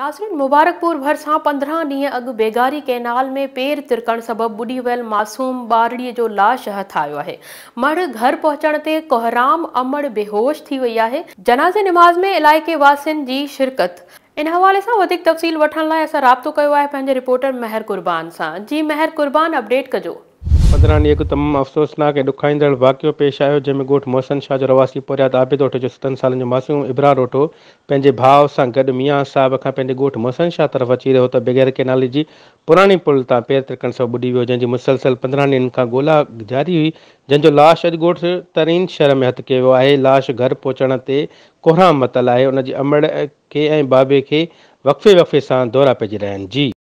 नासरीन मुबारकपुर भरिसां पंद्रह ढी अग बेगारी कैनाल में पेर तिरकण सबब ॿुॾी वियल मासूम बारड़ी जो लाश हथ आयो आहे मर्द घर पहुंचने ते कोहराम अमड़ बेहोश थी वही है जनाज़े नमाज में इलाके वासन जी शिरकत इन हवाले से तफ़सील वठण लाइ असां राब्तो कयो रिपोर्टर मेहर कुर्बान से जी मेहर कुर्बान अपडेट कजो पंद्रहं ॾींहं अॻु तमामु अफ़सोसनाक ऐं ॾुखाईंदड़ वाक़ियो पेश आयो जंहिंमें ॻोठु मोहसन शाह जो रवासी पुरियात आबिद जो सतनि सालनि जो मासूम इब्रा ओठो पंहिंजे भाउ सां गॾु मियां साहिब खां पंहिंजे ॻोठु मोहसन शाह तरफ़ अची रहियो त बग़ैर किने जी पुराणी पुल तां पेर सां ॿुॾी वियो जंहिंजी मुसलसल पंद्रहं ॾींहनि खां ॻोल्हा जारी हुई जंहिंजो लाश अॼु ॻोठ तरीन शहर में हथु कयो आहे लाश घर पहुचण ते कोहरा मतल आहे हुन जी अमड़ खे ऐं बाबे खे वक़फ़े वक़फ़े सां दौरा पइजी रहिया आहिनि जी